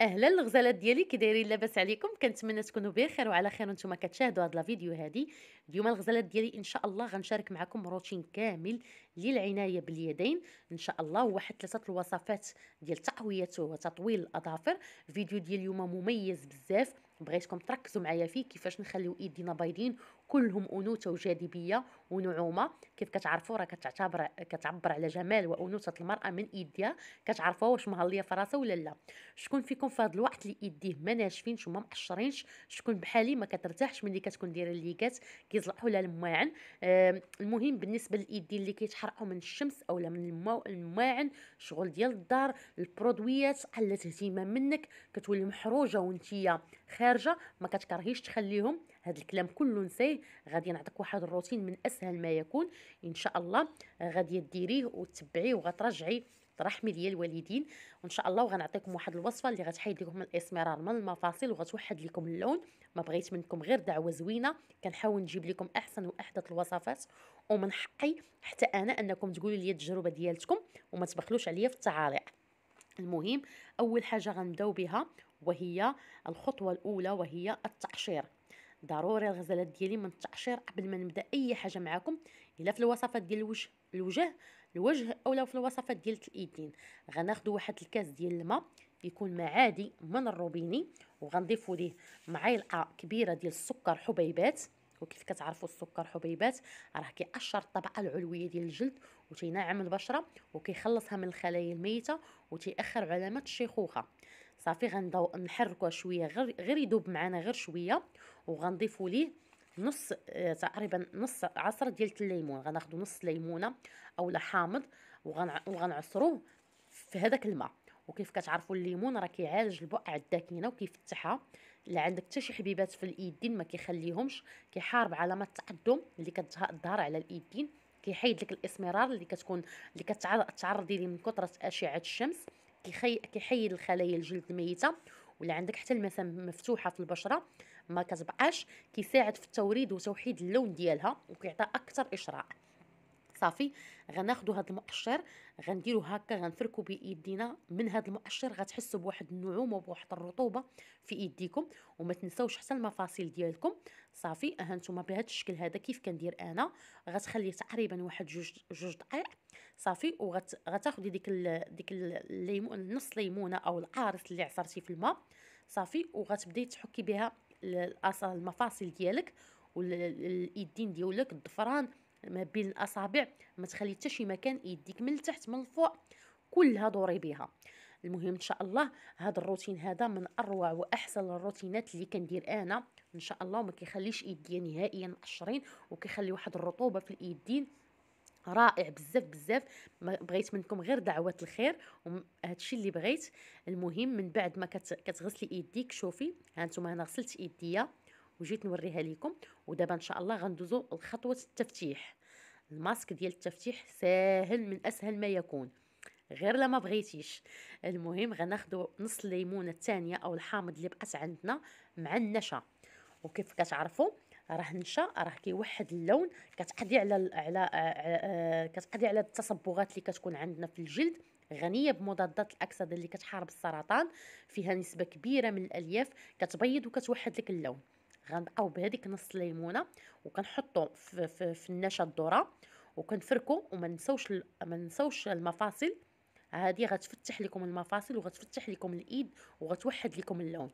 اهلا الغزالات ديالي كي دايرين لاباس عليكم كنتمنى تكونوا بخير وعلى خير وانتم كتشاهدوا هاد الفيديو هذه هادي اليوم الغزالات ديالي ان شاء الله غنشارك معكم روتين كامل للعنايه باليدين ان شاء الله واحد ثلاثه الوصفات ديال تقويه وتطويل الاظافر الفيديو ديال اليوم مميز بزاف بغيتكم تركزوا معايا فيه كيفاش نخليو ايدينا بايدين كلهم انوثه وجاذبيه ونعومه كيف كتعرفوا راه كتعتبر كتعبر على جمال وانوثه المراه من ايديها كتعرفوا واش مهليه في راسها ولا لا شكون فيكم في هذا الوقت اللي ايديه ما ناشفينش وما مقشرينش شكون بحالي ما كترتاحش ملي كتكون دايره الليكات كيزلقوا لها الماعن آه المهم بالنسبه للايدين اللي كيتحرقوا من الشمس اولا من الماعن شغل ديال الدار البرودويات قلت اهتمام منك كتولي محروجه وانتيا خارج خارجه ما كتكرهيش تخليهم هذا الكلام كله نسيه غادي نعطيك واحد الروتين من اسهل ما يكون ان شاء الله آه، غادي ديريه وتبعيه وغترجعي ترحمي ليا الوالدين وان شاء الله وغنعطيكم واحد الوصفه اللي غتحيد لكم الاسمرار من المفاصل وغتوحد لكم اللون ما بغيت منكم غير دعوه زوينه كنحاول نجيب لكم احسن واحدث الوصفات ومن حقي حتى انا انكم تقولوا لي التجربه ديالتكم وما تبخلوش عليا في التعاليق المهم اول حاجه غنبداو بها وهي الخطوة الأولى وهي التقشير ضروري الغزالات ديالي من التقشير قبل ما نبدا اي حاجه معكم الا في الوصفات ديال الوجه الوجه الوجه او لو في الوصفات ديال الايدين غناخذ واحد الكاس ديال الماء يكون معادي من الروبيني وغنضيفوا ليه معلقه كبيره ديال السكر حبيبات وكيف كتعرفوا السكر حبيبات راه كيأشر الطبقه العلويه ديال الجلد وتينعم البشره وكيخلصها من الخلايا الميته وتيأخر علامات الشيخوخه صافي غنضو نحركوه شويه غير غير يذوب معنا غير شويه وغنضيفوا ليه نص آه، تقريبا نص عصر ديال الليمون غناخذوا نص ليمونه اولا حامض وغن وغنعصروه في هذاك الماء وكيف كتعرفوا الليمون راه كيعالج البقع الداكنه وكيفتحها لا عندك حتى شي حبيبات في الايدين ما كيخليهمش كيحارب علامات التقدم اللي كتظهر على الايدين كيحيد لك الاسمرار اللي كتكون اللي كتعرضي ليه من كثره اشعه الشمس كيحيد الخلايا الجلد الميته ولا عندك حتى المسام مفتوحه في البشره ما كتبقاش كيساعد في التوريد وتوحيد اللون ديالها وكيعطي اكثر اشراق صافي غناخدو هاد المؤشر غنديرو هكا غنفركو بايدينا من هاد المؤشر غتحسوا بواحد النعومه وبواحد الرطوبه في ايديكم وما تنساوش حتى المفاصل ديالكم صافي ها نتوما بهذا الشكل هذا كيف كندير انا غتخليه تقريبا واحد جوج جوج دقائق صافي وغتاخدي ديك ال ديك الليمون نص ليمونه او القارص اللي عصرتي في الماء صافي وغتبداي تحكي بها المفاصل ديالك والايدين ديالك الضفران ما بين الاصابع ما تخلي حتى شي مكان يديك من التحت من الفوق كلها دوري بها المهم ان شاء الله هذا الروتين هذا من اروع واحسن الروتينات اللي كندير انا ان شاء الله ما كيخليش ايديا نهائيا مقشرين وكيخلي واحد الرطوبه في الايدين رائع بزاف بزاف بغيت منكم غير دعوات الخير وهادشي اللي بغيت المهم من بعد ما كتغسلي ايديك شوفي هانتوما انا غسلت ايديا وجيت نوريها لكم ودابا ان شاء الله غندوزو لخطوه التفتيح الماسك ديال التفتيح ساهل من اسهل ما يكون غير لما بغيتيش المهم غناخدو نص الليمونه الثانيه او الحامض اللي بقات عندنا مع النشا وكيف كتعرفوا راه نشا راه كيوحد اللون كتقضي على على آه، آه، آه، كتقضي على التصبغات اللي كتكون عندنا في الجلد غنيه بمضادات الاكسده اللي كتحارب السرطان فيها نسبه كبيره من الالياف كتبيض وكتوحد لك اللون غنبقاو بهذيك نص الليمونه وكنحطو في, في, في النشا الذره وكنفركو وما نساوش ما نساوش المفاصل هذه غتفتح لكم المفاصل وغتفتح لكم الايد وغتوحد لكم اللون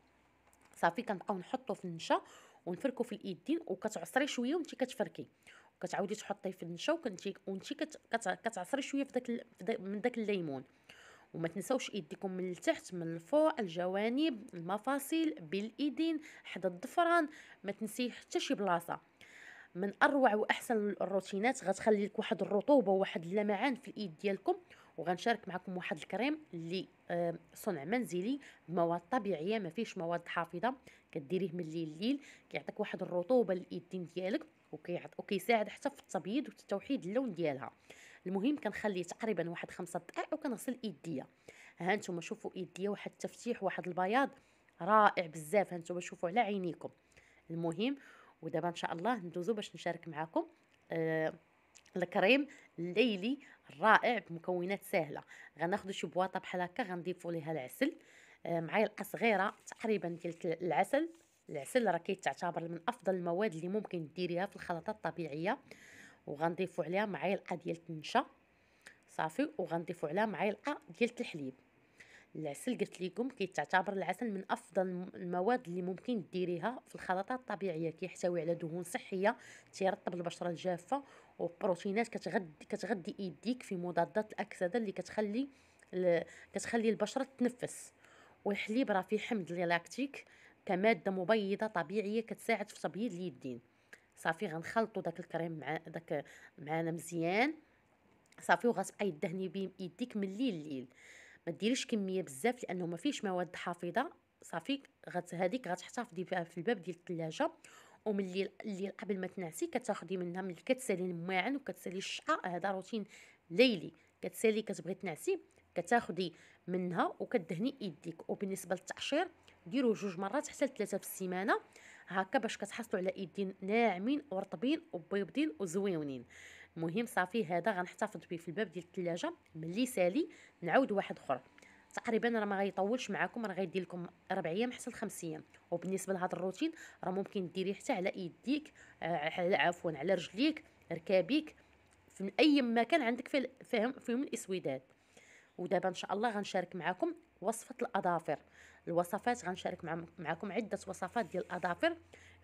صافي كنبقاو نحطو في النشا ونفركو في الايدين وكتعصري شويه وانت كتفركي وكتعاودي تحطيه في النشا وكنتي وانت كتعصري شويه في داك من داك الليمون وما تنساوش ايديكم من التحت من الفوق الجوانب المفاصل بالايدين حدا الضفران ما تنسيه حتى شي بلاصه من اروع واحسن الروتينات غتخلي لك واحد الرطوبه وواحد اللمعان في الايد ديالكم وغنشارك معكم واحد الكريم اللي آه، صنع منزلي بمواد طبيعيه ما فيش مواد حافظه كديريه من الليل ليل كيعطيك واحد الرطوبه لليدين ديالك وكيساعد حتى في التبييض وتوحيد اللون ديالها المهم كنخليه تقريبا واحد خمسة دقائق وكنغسل ايديا ها انتم شوفوا ايديا واحد التفتيح واحد البياض رائع بزاف ها انتم شوفوا على عينيكم المهم ودابا ان شاء الله ندوزو باش نشارك معكم آه الكريم الليلي الرائع بمكونات سهله غناخذ شي بواطه بحال هكا غنضيفوا ليها العسل آه، معايلقه صغيره تقريبا ديال العسل العسل راه كيتعتبر من افضل المواد اللي ممكن ديريها في الخلطه الطبيعيه وغنضيفوا عليها معلقه ديال النشا صافي وغنضيفوا عليها معلقه ديال الحليب العسل قلت لكم كيتعتبر العسل من افضل المواد اللي ممكن ديريها في الخلطات الطبيعيه كيحتوي على دهون صحيه تيرطب البشره الجافه وبروتينات كتغدي كتغدي ايديك في مضادات الاكسده اللي كتخلي كتخلي البشره تنفس والحليب راه فيه حمض لاكتيك كماده مبيضه طبيعيه كتساعد في تبييض اليدين صافي غنخلطوا داك الكريم مع داك معانا مزيان صافي وغتبقى دهني بيه يديك من الليل لليل ما ديريش كميه بزاف لانه ما فيش مواد حافظه صافي غت هذيك غتحتفظي بها في الباب ديال الثلاجه ومن الليل الليل قبل ما تنعسي كتاخدي منها ملي كتسالي الماعن وكتسالي الشعه هذا روتين ليلي كتسالي كتبغي تنعسي كتاخدي منها وكدهني يديك وبالنسبه للتقشير ديروه جوج مرات حتى لثلاثه في السيمانه هكا باش كتحصلوا على ايدين ناعمين ورطبين وبيضين وزويونين المهم صافي هذا غنحتفظ به في الباب ديال الثلاجه ملي سالي نعاود واحد اخر تقريبا راه ما غيطولش معاكم راه غيدير لكم 4 ايام حتى ل 5 ايام وبالنسبه لهذا الروتين راه ممكن ديريه حتى على يديك آه، على عفوا على رجليك ركابيك في اي مكان عندك فيه فيهم الاسودات ودابا ان شاء الله غنشارك معكم وصفه الاظافر الوصفات غنشارك معكم عده وصفات ديال الاظافر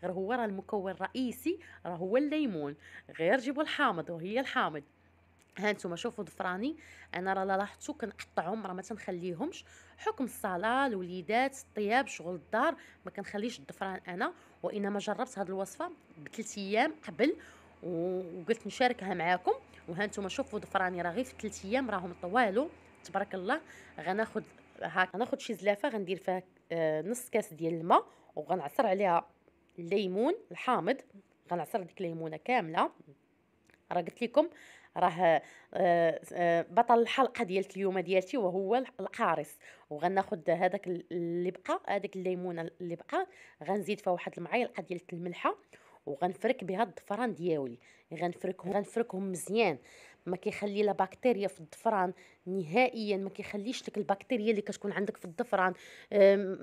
غير هو راه المكون الرئيسي راه هو الليمون غير جيبوا الحامض وهي الحامض ها نتوما شوفوا ضفراني انا راه لاحظتو كنقطعهم راه ما تنخليهمش حكم الصلاه الوليدات الطياب شغل الدار ما كنخليش الضفران انا وانما جربت هذه الوصفه بثلاث ايام قبل وقلت نشاركها معاكم وها نتوما شوفوا ضفراني راه غير في ثلاث ايام راهم طوالو تبارك الله غناخد هاك غناخد شي زلافه غندير فيها آه، نص كاس ديال الماء وغنعصر عليها الليمون الحامض غنعصر ديك الليمونه كامله راه قلت لكم راه آه، آه، بطل الحلقه ديال اليوم ديالتي وهو القارص وغناخد هذاك اللي بقى هذيك الليمونه اللي بقى غنزيد فيها واحد المعلقه ديال الملحه وغنفرك بها الضفران ديالي غنفركهم غنفركهم مزيان ما كيخلي لا بكتيريا في الضفران نهائيا ما كيخليش لك البكتيريا اللي كتكون عندك في الضفران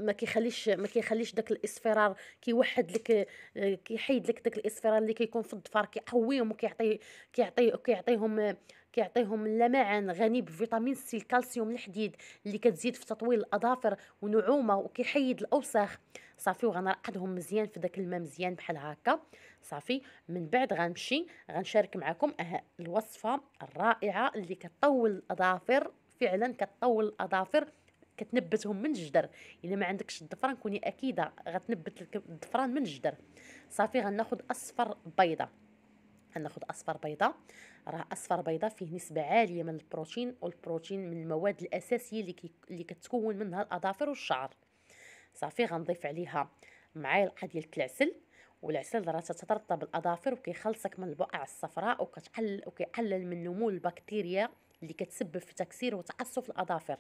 ما كيخليش ما كيخليش داك الاصفرار كيوحد لك آه، كيحيد لك داك الاصفرار اللي كيكون في الظفر كيقويهم وكيعطي كيعطي كيعطيهم آه، كيعطيهم اللمعان غني بفيتامين سي الكالسيوم الحديد اللي كتزيد في تطويل الاظافر ونعومه وكيحيد الاوساخ صافي وغنرقدهم مزيان في داك الماء مزيان بحال هكا صافي من بعد غنمشي غنشارك معكم أه، الوصفه الرائعه اللي كتطول الاظافر فعلا كتطول الاظافر كتنبتهم من الجدر الا ما عندكش الضفران كوني اكيده غتنبت لك الضفران من الجدر صافي غناخد اصفر بيضه حناخد اصفر بيضه راه اصفر بيضه فيه نسبه عاليه من البروتين والبروتين من المواد الاساسيه اللي كي اللي كتكون منها الاظافر والشعر صافي غنضيف عليها معلقه ديال العسل والعسل راه تترطب الاظافر وكيخلصك من البقع الصفراء وكتقل وكيقلل من نمو البكتيريا اللي كتسبب في تكسير وتعصف الاظافر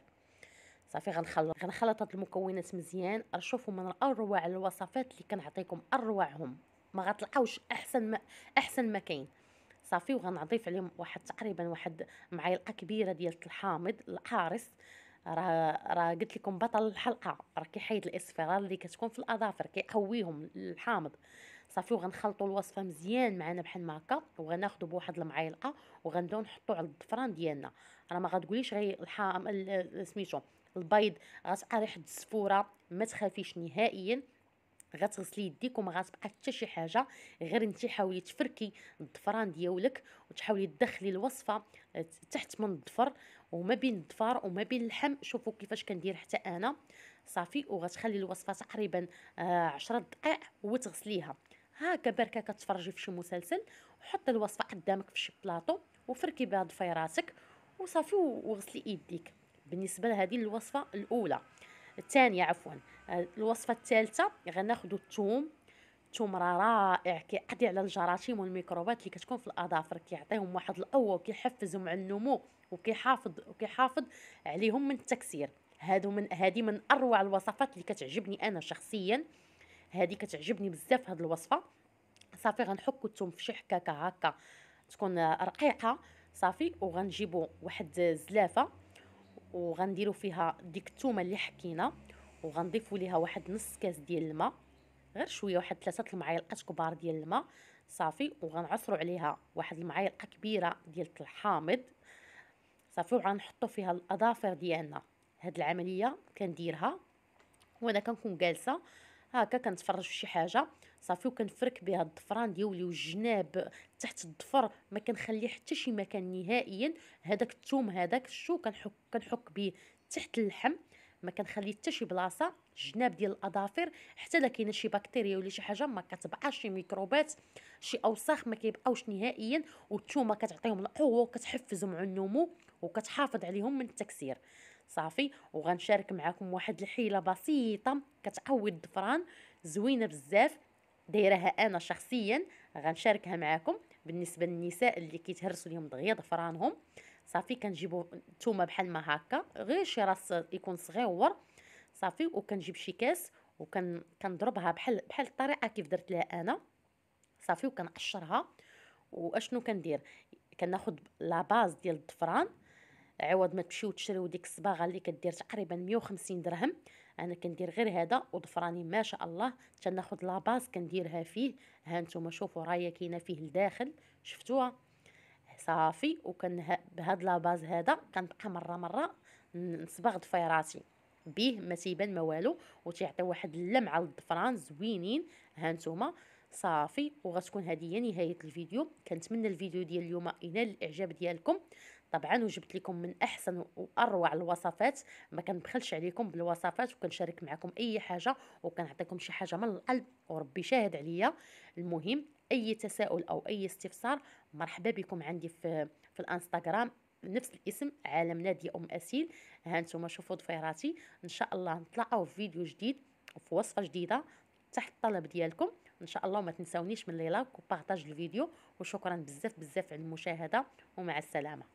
صافي غنخلط غنخلط هاد المكونات مزيان رشوفوا من اروع الوصفات اللي كنعطيكم اروعهم ما غتلقاوش احسن ما احسن ما كاين صافي وغنضيف عليهم واحد تقريبا واحد معلقه كبيره ديال الحامض القارص راه راه قلت لكم بطل الحلقه راه كيحيد الاصفرار اللي كتكون في الاظافر كيقويهم الحامض صافي وغنخلطوا الوصفه مزيان معنا بحال ما هكا وغناخذوا بواحد المعلقه وغنبداو نحطوا على الضفران ديالنا راه ما غتقوليش غير الحام سميتو البيض غتعرف الزفوره ما تخافيش نهائيا غتغسلي يديك وما غتبقى حتى شي حاجه غير انت حاولي تفركي الضفران ديالك وتحاولي تدخلي الوصفه آه، تحت من الضفر وما بين الضفار وما بين اللحم شوفوا كيفاش كندير حتى انا صافي وغتخلي الوصفه تقريبا 10 آه دقائق وتغسليها هاكا بركه كتفرجي في شي مسلسل وحطي الوصفه قدامك في شي بلاطو وفركي بها ضفيراتك وصافي وغسلي يديك بالنسبه لهذه الوصفه الاولى الثانيه عفوا آه، الوصفه الثالثه غناخذوا الثوم الثوم راه رائع كيقضي على الجراثيم والميكروبات اللي كتكون في الاظافر كيعطيهم واحد القوه وكيحفزهم على النمو وكيحافظ وكيحافظ عليهم من التكسير هادو من هادي من اروع الوصفات اللي كتعجبني انا شخصيا هادي كتعجبني بزاف هاد الوصفه صافي غنحكو الثوم في شي حكاكه هكا تكون رقيقه صافي وغنجيبو واحد زلافه وغنديرو فيها ديك الثومه اللي حكينا وغنضيفوا ليها واحد نص كاس ديال الماء غير شويه واحد ثلاثه المعالق كبار ديال الماء صافي وغنعصروا عليها واحد المعلقه كبيره ديال الحامض صافي وغنحطوا فيها الاظافر ديالنا هاد العمليه كنديرها وانا كنكون جالسه هكا كنتفرج في شي حاجه صافي وكنفرك بها الضفران ديالي والجناب تحت الضفر ما كنخلي حتى شي مكان نهائيا هذاك الثوم هذاك الشو كنحك كنحك به تحت اللحم ما كنخلي حتى شي بلاصه جناب ديال الاظافر حتى لا كاينه شي بكتيريا ولا شي حاجه ما كتبقاش شي ميكروبات شي اوساخ ما كيبقاوش نهائيا والثومه كتعطيهم القوه وكتحفزهم على النمو وكتحافظ عليهم من التكسير صافي وغنشارك معكم واحد الحيله بسيطه كتقوي الظفران زوينه بزاف دايرها انا شخصيا غنشاركها معكم بالنسبه للنساء اللي كيتهرسوا لهم دغيا ظفرانهم صافي كنجيبو ثومه بحال ما هكا غير شي راس يكون صغيور صافي وكنجيب شي كاس وكنضربها بحال بحال الطريقه كيف درت لها انا صافي وكنقشرها واشنو كندير كناخذ لا باز ديال الضفران عوض ما تمشيو تشريو ديك الصباغه اللي كدير تقريبا 150 درهم انا كندير غير هذا وضفراني ما شاء الله تناخذ لا باز كنديرها فيه ها نتوما شوفوا راهي كاينه فيه لداخل شفتوها صافي وكان بهاد لاباز هذا كنبقى مره مره نصبغ ضفيراتي بيه ما تيبان ما والو وتيعطي واحد اللمعه على زوينين هانتوما صافي وغتكون هذه هي نهايه الفيديو كنتمنى الفيديو ديال اليوم ينال الاعجاب ديالكم طبعا وجبت لكم من احسن واروع الوصفات ما كنبخلش عليكم بالوصفات وكنشارك معكم اي حاجه وكنعطيكم شي حاجه من القلب وربي شاهد عليا المهم اي تساؤل او اي استفسار مرحبا بكم عندي في في الانستغرام نفس الاسم عالم نادية ام اسيل هانتوما شوفوا ضفيراتي ان شاء الله نطلعوا في فيديو جديد وفي وصفه جديده تحت الطلب ديالكم ان شاء الله وما تنسونيش من لي لايك وبارطاج الفيديو وشكرا بزاف بزاف على المشاهده ومع السلامه